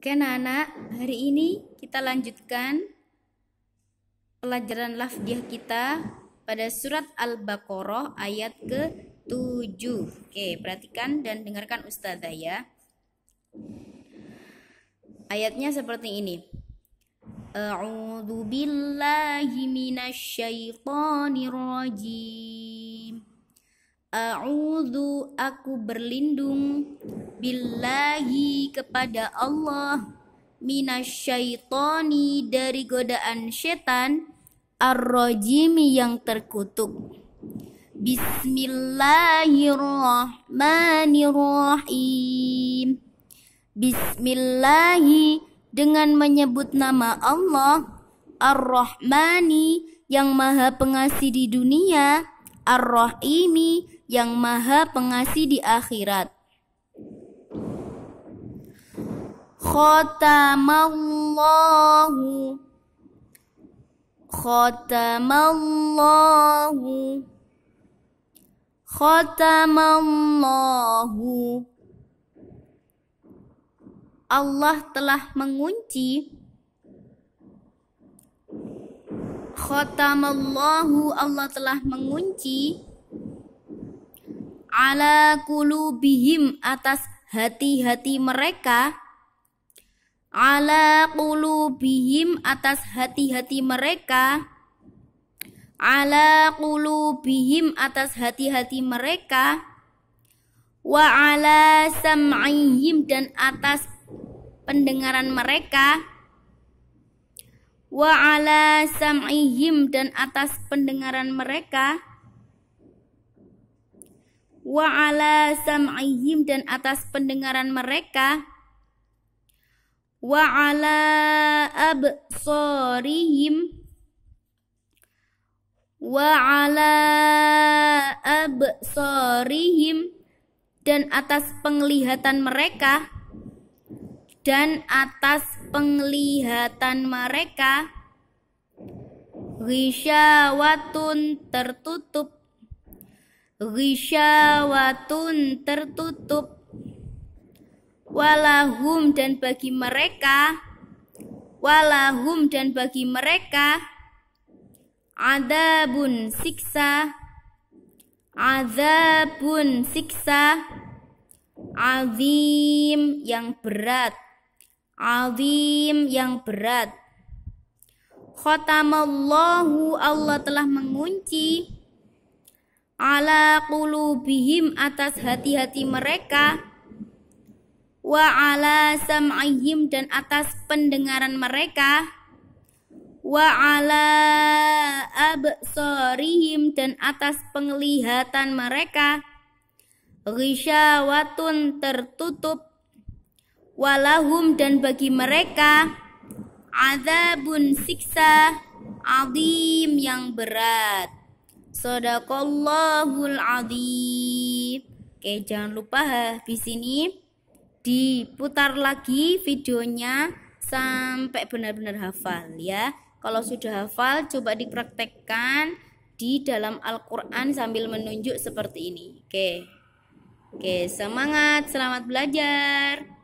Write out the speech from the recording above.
Oke anak-anak, hari ini kita lanjutkan pelajaran lafdiah kita pada surat Al-Baqarah ayat ke-7. Oke, perhatikan dan dengarkan ustazah ya. Ayatnya seperti ini. A'udzu billahi rajim. A'udhu aku berlindung billahi kepada Allah minasyaitoni dari godaan setan arrojimi yang terkutuk. Bismillahirrahmanirrahim. Bismillahi dengan menyebut nama Allah Ar-Rahmani yang maha pengasih di dunia Ar-Rahimi yang maha pengasih di akhirat. Khotamallahu Khotamallahu Khotamallahu Allah telah mengunci Khotamallahu Allah telah mengunci ala kulubihim atas hati-hati mereka ala kulubihim atas hati-hati mereka ala kulubihim atas hati-hati mereka wa ala sam'ihim dan atas pendengaran mereka wa ala sam'ihim dan atas pendengaran mereka wa ala sam'ihim dan atas pendengaran mereka wa ala absarihim wa ala absarihim dan atas penglihatan mereka dan atas penglihatan mereka rishawatun tertutup ghisyawatun tertutup walahum dan bagi mereka walahum dan bagi mereka adabun siksa azabun siksa azim yang berat azim yang berat Khotamallahu Allah telah mengunci ala qulubihim atas hati-hati mereka wa ala sam'ihim dan atas pendengaran mereka wa ala absarihim dan atas penglihatan mereka ghisyawatun tertutup walahum dan bagi mereka azabun siksa azim yang berat Sadaqallahul azim. Oke, jangan lupa di sini diputar lagi videonya sampai benar-benar hafal ya. Kalau sudah hafal coba dipraktekkan di dalam Al-Qur'an sambil menunjuk seperti ini. Oke. Oke, semangat, selamat belajar.